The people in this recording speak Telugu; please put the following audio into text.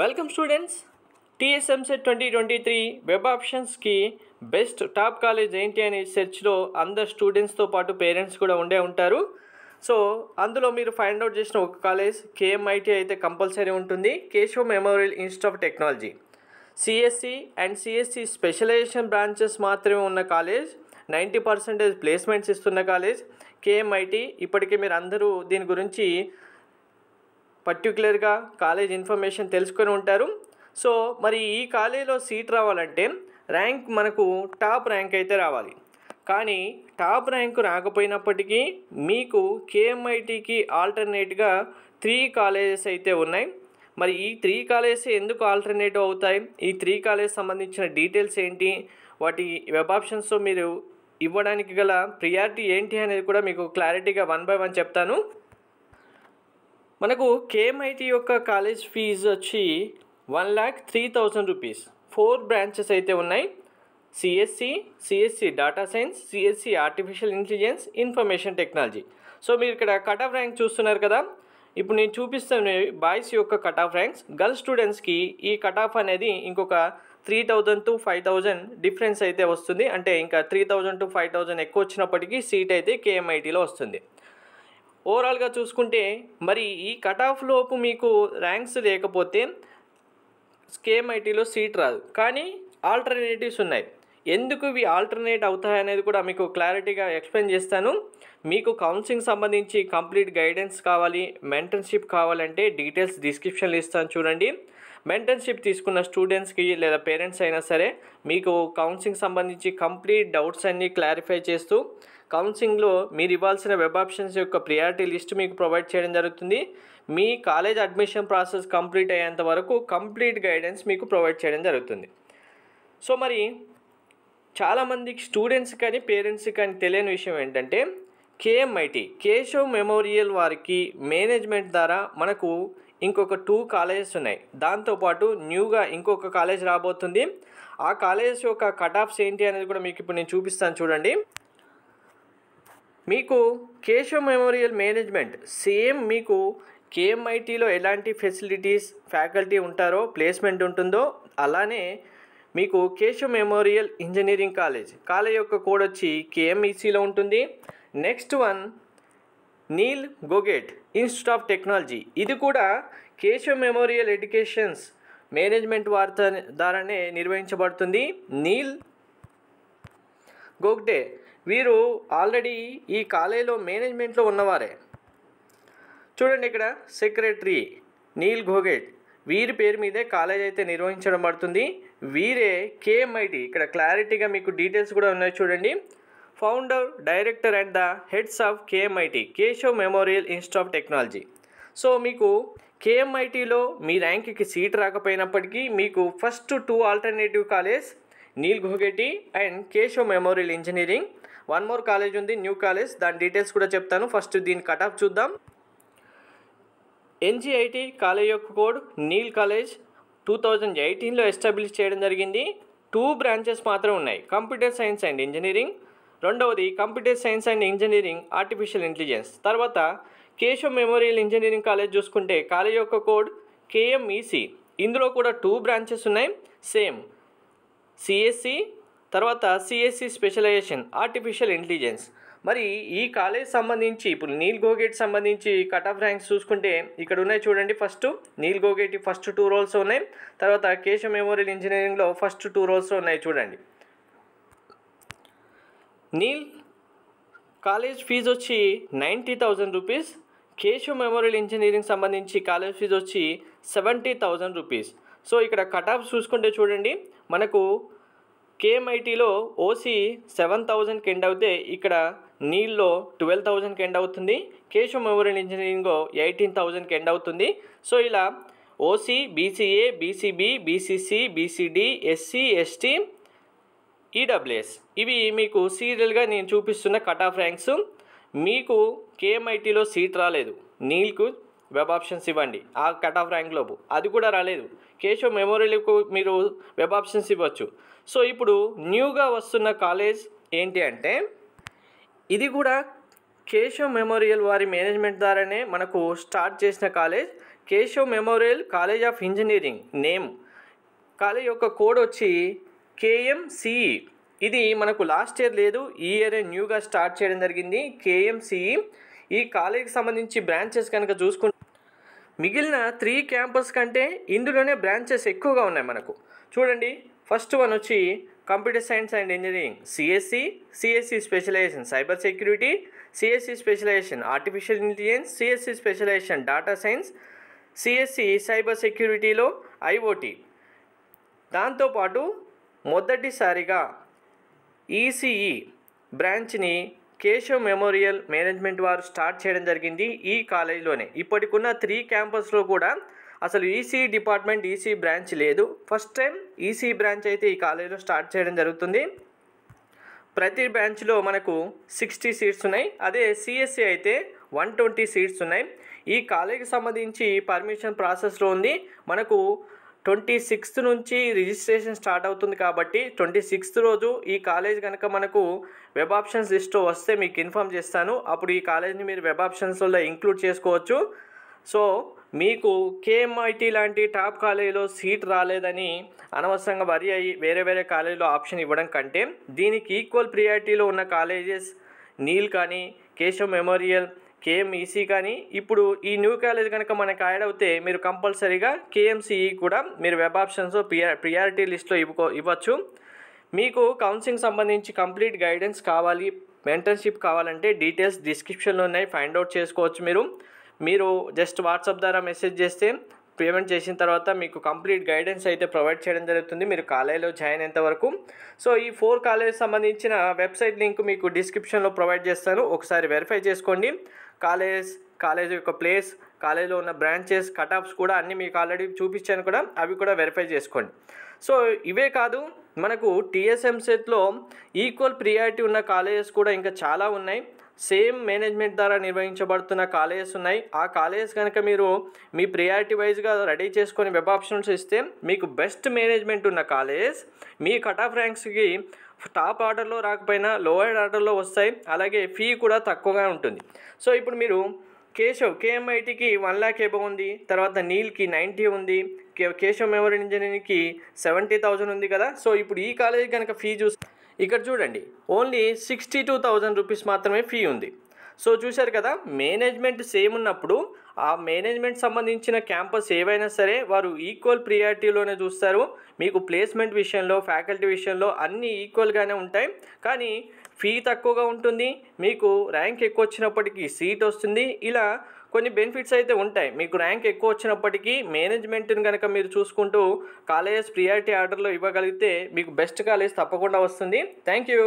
welcome students TS EAMCET twenty twenty three web ఆప్షన్స్కి బెస్ట్ టాప్ కాలేజ్ ఏంటి అనే సెర్చ్లో అందరు స్టూడెంట్స్తో పాటు పేరెంట్స్ కూడా ఉండే ఉంటారు సో అందులో మీరు ఫైండ్ అవుట్ చేసిన ఒక కాలేజ్ కేఎంఐటి అయితే కంపల్సరీ ఉంటుంది Keshav memorial institute of technology CSE and CSE specialization branches మాత్రమే ఉన్న కాలేజ్ నైంటీ పర్సెంటేజ్ ప్లేస్మెంట్స్ ఇస్తున్న కాలేజ్ కేఎంఐటి ఇప్పటికే మీరు అందరూ దీని గురించి పర్టికులర్గా కాలేజ్ ఇన్ఫర్మేషన్ తెలుసుకొని ఉంటారు సో మరి ఈ కాలేజీలో సీట్ రావాలంటే ర్యాంక్ మనకు టాప్ ర్యాంక్ అయితే రావాలి కానీ టాప్ ర్యాంకు రాకపోయినప్పటికీ మీకు కేఎంఐటికి ఆల్టర్నేట్గా త్రీ కాలేజెస్ అయితే ఉన్నాయి మరి ఈ త్రీ కాలేజెస్ ఎందుకు ఆల్టర్నేటివ్ అవుతాయి ఈ త్రీ కాలేజ్ సంబంధించిన డీటెయిల్స్ ఏంటి వాటి వెబ్ ఆప్షన్స్ మీరు ఇవ్వడానికి గల ప్రియారిటీ ఏంటి అనేది కూడా మీకు క్లారిటీగా వన్ బై వన్ చెప్తాను మనకు కేఎంఐటి యొక్క కాలేజ్ ఫీజు వచ్చి one lakh three thousand rupees four branches అయితే ఉన్నాయి CSE CSE data science CSE artificial intelligence information technology so మీరు ఇక్కడ కట్ ఆఫ్ ర్యాంక్ చూస్తున్నారు కదా ఇప్పుడు నేను చూపిస్తాను బాయ్స్ యొక్క కట్ ఆఫ్ ర్యాంక్స్ గర్ల్స్ స్టూడెంట్స్కి ఈ కట్ ఆఫ్ అనేది ఇంకొక three thousand to five thousand difference అయితే వస్తుంది అంటే ఇంకా three thousand to five thousand ఎక్కువ వచ్చినప్పటికీ సీట్ అయితే కేఎంఐటీలో వస్తుంది ఓవరాల్గా చూసుకుంటే మరి ఈ కట్ ఆఫ్ లోపు మీకు ర్యాంక్స్ లేకపోతే ఐటీలో సీట్ రాదు కానీ ఆల్టర్నేటివ్స్ ఉన్నాయి ఎందుకు ఇవి ఆల్టర్నేట్ అవుతాయి అనేది కూడా మీకు క్లారిటీగా ఎక్స్ప్లెయిన్ చేస్తాను మీకు కౌన్సిలింగ్ సంబంధించి కంప్లీట్ గైడెన్స్ కావాలి మెంటర్షిప్ కావాలంటే డీటెయిల్స్ డిస్క్రిప్షన్లో ఇస్తాను చూడండి మెంటర్షిప్ తీసుకున్న స్టూడెంట్స్కి లేదా పేరెంట్స్ అయినా సరే మీకు కౌన్సిలింగ్ సంబంధించి కంప్లీట్ డౌట్స్ అన్నీ క్లారిఫై చేస్తూ కౌన్సిలింగ్లో మీరు ఇవ్వాల్సిన వెబ్ ఆప్షన్స్ యొక్క ప్రియారిటీ లిస్ట్ మీకు ప్రొవైడ్ చేయడం జరుగుతుంది మీ కాలేజ్ అడ్మిషన్ ప్రాసెస్ కంప్లీట్ అయ్యేంత వరకు కంప్లీట్ గైడెన్స్ మీకు ప్రొవైడ్ చేయడం జరుగుతుంది సో మరి చాలామంది స్టూడెంట్స్ కానీ పేరెంట్స్ కానీ తెలియని విషయం ఏంటంటే కేఎంఐటి కేశవ్ మెమోరియల్ వారికి మేనేజ్మెంట్ ద్వారా మనకు ఇంకొక టూ కాలేజెస్ ఉన్నాయి దాంతోపాటు న్యూగా ఇంకొక కాలేజ్ రాబోతుంది ఆ కాలేజెస్ యొక్క కట్ ఆఫ్స్ ఏంటి అనేది కూడా మీకు ఇప్పుడు నేను చూపిస్తాను చూడండి మీకు కేశవ్ మెమోరియల్ మేనేజ్మెంట్ సేమ్ మీకు కేఎంఐటీలో ఎలాంటి ఫెసిలిటీస్ ఫ్యాకల్టీ ఉంటారో ప్లేస్మెంట్ ఉంటుందో అలానే మీకు Keshav memorial engineering college college యొక్క కోడ్ వచ్చి కేఎంఈసీలో ఉంటుంది next one Neil Gogte institute of technology ఇది కూడా కేశవ్ మెమోరియల్ ఎడ్యుకేషన్స్ మేనేజ్మెంట్ వార్త ద్వారానే నిర్వహించబడుతుంది నీల్ గోగ్డే వీరు ఆల్రెడీ ఈ కాలేజీలో మేనేజ్మెంట్లో ఉన్నవారే చూడండి ఇక్కడ సెక్రటరీ నీల్ గోగేట్ వీరి పేరు మీదే కాలేజ్ అయితే నిర్వహించడం పడుతుంది వీరే కేఎంఐటి ఇక్కడ క్లారిటీగా మీకు డీటెయిల్స్ కూడా ఉన్నాయి చూడండి founder director and the heads of KMIT Keshav memorial institute of technology so మీకు కేఎంఐటీలో మీ ర్యాంక్కి సీట్ రాకపోయినప్పటికీ మీకు first two alternative college Neil Gogte and Keshav memorial engineering one more college ఉంది న్యూ కాలేజ్ దాని డీటెయిల్స్ కూడా చెప్తాను ఫస్ట్ దీన్ని కట్ ఆఫ్ చూద్దాం ఎన్జిఐటి కాలేజ్ యొక్క code Neil college two thousand ఎయిటీన్లో ఎస్టాబ్లిష్ చేయడం జరిగింది టూ బ్రాంచెస్ మాత్రం ఉన్నాయి కంప్యూటర్ సైన్స్ అండ్ ఇంజనీరింగ్ రెండవది computer science and engineering artificial intelligence తర్వాత కేశవ్ మెమోరియల్ ఇంజనీరింగ్ కాలేజ్ చూసుకుంటే కాలేజ్ యొక్క కోడ్ కేఎంఈసి ఇందులో కూడా టూ బ్రాంచెస్ ఉన్నాయి సేమ్ సిఎస్సి e, తర్వాత సిఎస్సి స్పెషలైజేషన్ ఆర్టిఫిషియల్ ఇంటెలిజెన్స్ మరి ఈ కాలేజ్ సంబంధించి ఇప్పుడు నీల్ గోగేట్ సంబంధించి కట్ ఆఫ్ ర్యాంక్స్ చూసుకుంటే ఇక్కడ ఉన్నాయి చూడండి first Neil Gogte first two rolls ఉన్నాయి తర్వాత కేశవ్ మెమోరియల్ ఇంజనీరింగ్లో ఫస్ట్ టూ రోల్స్ ఉన్నాయి చూడండి నీల్ కాలేజ్ ఫీజు వచ్చి ninety thousand rupees Keshav memorial engineering సంబంధించి కాలేజ్ ఫీజు వచ్చి సెవెంటీ థౌజండ్ రూపీస్ సో ఇక్కడ కట్ ఆఫ్ చూసుకుంటే చూడండి మనకు కేఎంఐటీలో ఓసీ సెవెన్ థౌజండ్కి ఎండ్ అవుతే ఇక్కడ నీళ్ళలో ట్వెల్వ్ థౌజండ్కి ఎండ్ అవుతుంది కేశవ్ మెమోరియల్ ఇంజనీరింగ్ ఎయిటీన్ థౌజండ్కి ఎండ్ అవుతుంది సో ఇలా OC BCA BCB BCC BCD SC ST EWS e ఇవి మీకు సీరియల్గా నేను చూపిస్తున్న కట్ ఆఫ్ ర్యాంక్స్ మీకు కేఎంఐటీలో సీట్ రాలేదు నీల్కు వెబ్ ఆప్షన్స్ ఇవ్వండి ఆ కట్ ఆఫ్ లోపు అది కూడా రాలేదు కేశవ్ మెమోరియల్కు మీరు వెబ్ ఆప్షన్స్ ఇవ్వచ్చు సో ఇప్పుడు న్యూగా వస్తున్న కాలేజ్ ఏంటి అంటే ఇది కూడా కేశవ్ మెమోరియల్ వారి మేనేజ్మెంట్ ద్వారానే మనకు స్టార్ట్ చేసిన college Keshav memorial college of engineering name college యొక్క కోడ్ వచ్చి కేఎంసిఈ ఇది మనకు లాస్ట్ ఇయర్ లేదు ఈ ఇయర్ న్యూగా స్టార్ట్ చేయడం జరిగింది కేఎంసిఈ ఈ కాలేజీకి సంబంధించి బ్రాంచెస్ కనుక చూసుకుంటే మిగిలిన త్రీ క్యాంపస్ కంటే ఇందులోనే బ్రాంచెస్ ఎక్కువగా ఉన్నాయి మనకు చూడండి ఫస్ట్ వన్ వచ్చి computer science and engineering CSE CSE specialization cyber security CSE specialization artificial intelligence CSE specialization data science CSE cyber సెక్యూరిటీలో ఐఓటీ దాంతోపాటు మొదటిసారిగా ఈసీఈ బ్రాంచ్ని కేశవ్ మెమోరియల్ మేనేజ్మెంట్ వారు స్టార్ట్ చేయడం జరిగింది ఈ కాలేజీలోనే ఇప్పటికున్న త్రీ క్యాంపస్లో కూడా అసలు ఈసీ డిపార్ట్మెంట్ ఈసీ బ్రాంచ్ లేదు ఫస్ట్ టైం ఈసీ బ్రాంచ్ అయితే ఈ కాలేజీలో స్టార్ట్ చేయడం జరుగుతుంది ప్రతి బ్రాంచ్లో మనకు సిక్స్టీ సీట్స్ ఉన్నాయి అదే సిఎస్సి అయితే వన్ ట్వంటీ సీట్స్ ఉన్నాయి ఈ కాలేజీకి సంబంధించి పర్మిషన్ ప్రాసెస్లో ఉంది మనకు ట్వంటీ సిక్స్త్ నుంచి రిజిస్ట్రేషన్ స్టార్ట్ అవుతుంది కాబట్టి ట్వంటీ సిక్స్త్ రోజు ఈ కాలేజ్ కనుక మనకు వెబ్ ఆప్షన్స్ లిస్ట్ వస్తే మీకు ఇన్ఫామ్ చేస్తాను అప్పుడు ఈ కాలేజ్ని మీరు వెబ్ ఆప్షన్స్లో ఇంక్లూడ్ చేసుకోవచ్చు సో మీకు కేఎంఐటి లాంటి టాప్ కాలేజీలో సీట్ రాలేదని అనవసరంగా వరి అయ్యి వేరే వేరే కాలేజీలో ఆప్షన్ ఇవ్వడం కంటే దీనికి ఈక్వల్ ప్రియారిటీలో ఉన్న కాలేజెస్ నీల్ కానీ కేశవ్ మెమోరియల్ కేఎంఈసీ e కానీ ఇప్పుడు ఈ న్యూ కాలేజ్ కనుక మనకు యాడ్ అవుతే మీరు కంపల్సరీగా కేఎంసీఈ e కూడా మీరు వెబ్ ఆప్షన్స్ ప్రియారిటీ లిస్ట్లో ఇవ్వకో ఇవ్వచ్చు మీకు కౌన్సిలింగ్ సంబంధించి కంప్లీట్ గైడెన్స్ కావాలి మెంటర్షిప్ కావాలంటే డీటెయిల్స్ డిస్క్రిప్షన్లో ఉన్నాయి ఫైండ్ అవుట్ చేసుకోవచ్చు మీరు మీరు జస్ట్ వాట్సాప్ ద్వారా మెసేజ్ చేస్తే పేమెంట్ చేసిన తర్వాత మీకు కంప్లీట్ గైడెన్స్ అయితే ప్రొవైడ్ చేయడం జరుగుతుంది మీరు కాలేజీలో జాయిన్ అయ్యేంత వరకు సో ఈ ఫోర్ కాలేజ్ సంబంధించిన వెబ్సైట్ లింక్ మీకు డిస్క్రిప్షన్లో ప్రొవైడ్ చేస్తాను ఒకసారి వెరిఫై చేసుకోండి కాలేజ్ కాలేజ్ యొక్క ప్లేస్ కాలేజ్లో ఉన్న బ్రాంచెస్ కటాప్స్ కూడా అన్నీ మీకు ఆల్రెడీ చూపించాను కూడా అవి కూడా వెరిఫై చేసుకోండి సో ఇవే కాదు మనకు టీఎస్ఎంసెట్లో ఈక్వల్ ప్రియారిటీ ఉన్న కాలేజెస్ కూడా ఇంకా చాలా ఉన్నాయి సేమ్ మేనేజ్మెంట్ ద్వారా నిర్వహించబడుతున్న కాలేజెస్ ఉన్నాయి ఆ కాలేజెస్ కనుక మీరు మీ ప్రియారిటీ వైజ్గా రెడీ చేసుకొని వెబ్ ఆప్షన్స్ ఇస్తే మీకు బెస్ట్ మేనేజ్మెంట్ ఉన్న కాలేజెస్ మీ కట్ ఆఫ్ ర్యాంక్స్కి టాప్ ఆర్డర్లో రాకపోయినా లోయర్ ఆర్డర్లో వస్తాయి అలాగే ఫీ కూడా తక్కువగా ఉంటుంది సో ఇప్పుడు మీరు కేశవ్ కేఎంఐటికి వన్ ల్యాక్ ఏబో ఉంది తర్వాత నీల్కి నైంటీ ఉంది కేశవ్ మెమోరియల్ ఇంజనీరింగ్కి సెవెంటీ థౌజండ్ ఉంది కదా సో ఇప్పుడు ఈ కాలేజీ కనుక ఫీ చూసి ఇక్కడ చూడండి only sixty two thousand rupees మాత్రమే ఫీ ఉంది సో చూశారు కదా మేనేజ్మెంట్ సేమ్ ఉన్నప్పుడు ఆ మేనేజ్మెంట్ సంబంధించిన క్యాంపస్ ఏవైనా సరే వారు ఈక్వల్ ప్రియారిటీలోనే చూస్తారు మీకు ప్లేస్మెంట్ విషయంలో ఫ్యాకల్టీ విషయంలో అన్నీ ఈక్వల్గానే ఉంటాయి కానీ ఫీ తక్కువగా ఉంటుంది మీకు ర్యాంక్ ఎక్కువ వచ్చినప్పటికీ సీట్ వస్తుంది ఇలా కొన్ని బెనిఫిట్స్ అయితే ఉంటాయి మీకు ర్యాంక్ ఎక్కువ వచ్చినప్పటికీ మేనేజ్మెంట్ని కనుక మీరు చూసుకుంటూ కాలేజెస్ ప్రియారిటీ ఆర్డర్లో ఇవ్వగలిగితే మీకు బెస్ట్ కాలేజ్ తప్పకుండా వస్తుంది థ్యాంక్ యూ